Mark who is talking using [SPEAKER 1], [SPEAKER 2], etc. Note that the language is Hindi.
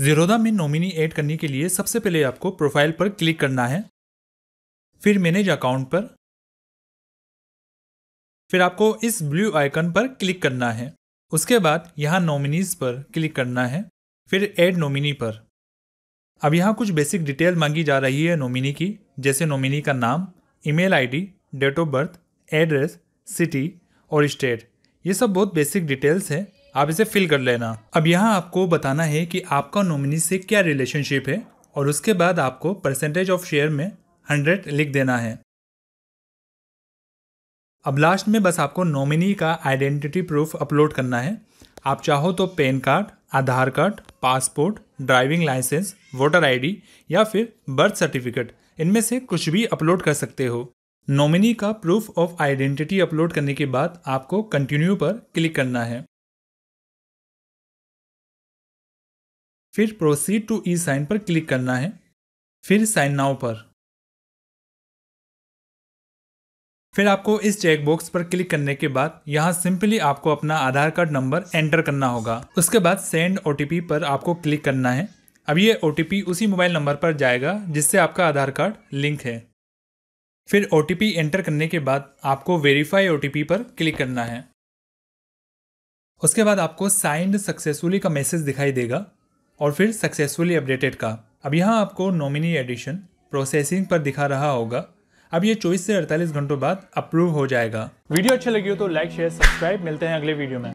[SPEAKER 1] जीरोदा में नॉमिनी ऐड करने के लिए सबसे पहले आपको प्रोफाइल पर क्लिक करना है फिर मैनेज अकाउंट पर फिर आपको इस ब्लू आइकन पर क्लिक करना है उसके बाद यहाँ नॉमिनीज पर क्लिक करना है फिर ऐड नॉमिनी पर अब यहाँ कुछ बेसिक डिटेल मांगी जा रही है नॉमिनी की जैसे नॉमिनी का नाम email ID, date of birth address city और स्टेट ये सब बहुत बेसिक डिटेल्स हैं आप इसे फिल कर लेना अब यहाँ आपको बताना है कि आपका नॉमिनी से क्या रिलेशनशिप है और उसके बाद आपको परसेंटेज ऑफ शेयर में हंड्रेड लिख देना है अब लास्ट में बस आपको नॉमिनी का आइडेंटिटी प्रूफ अपलोड करना है आप चाहो तो PAN card Aadhaar card passport driving licence voter ID या फिर बर्थ सर्टिफिकेट इनमें से कुछ भी अपलोड कर सकते हो नॉमिनी का प्रूफ ऑफ आइडेंटिटी अपलोड करने के बाद आपको कंटिन्यू पर क्लिक करना है फिर प्रोसीड टू ई साइन पर क्लिक करना है फिर साइन नाउ पर फिर आपको इस चेकबॉक्स पर क्लिक करने के बाद यहाँ सिंपली आपको अपना आधार कार्ड नंबर एंटर करना होगा उसके बाद सेंड ओ पर आपको क्लिक करना है अब ये ओ उसी मोबाइल नंबर पर जाएगा जिससे आपका आधार कार्ड लिंक है फिर ओ एंटर करने के बाद आपको वेरीफाई ओ पर क्लिक करना है उसके बाद आपको साइंड सक्सेसफुली का मैसेज दिखाई देगा और फिर सक्सेसफुली अपडेटेड का अब यहाँ आपको नॉमिनी एडिशन प्रोसेसिंग पर दिखा रहा होगा अब ये 24 से 48 घंटों बाद अप्रूव हो जाएगा वीडियो अच्छी लगी हो तो लाइक शेयर सब्सक्राइब
[SPEAKER 2] मिलते हैं अगले वीडियो में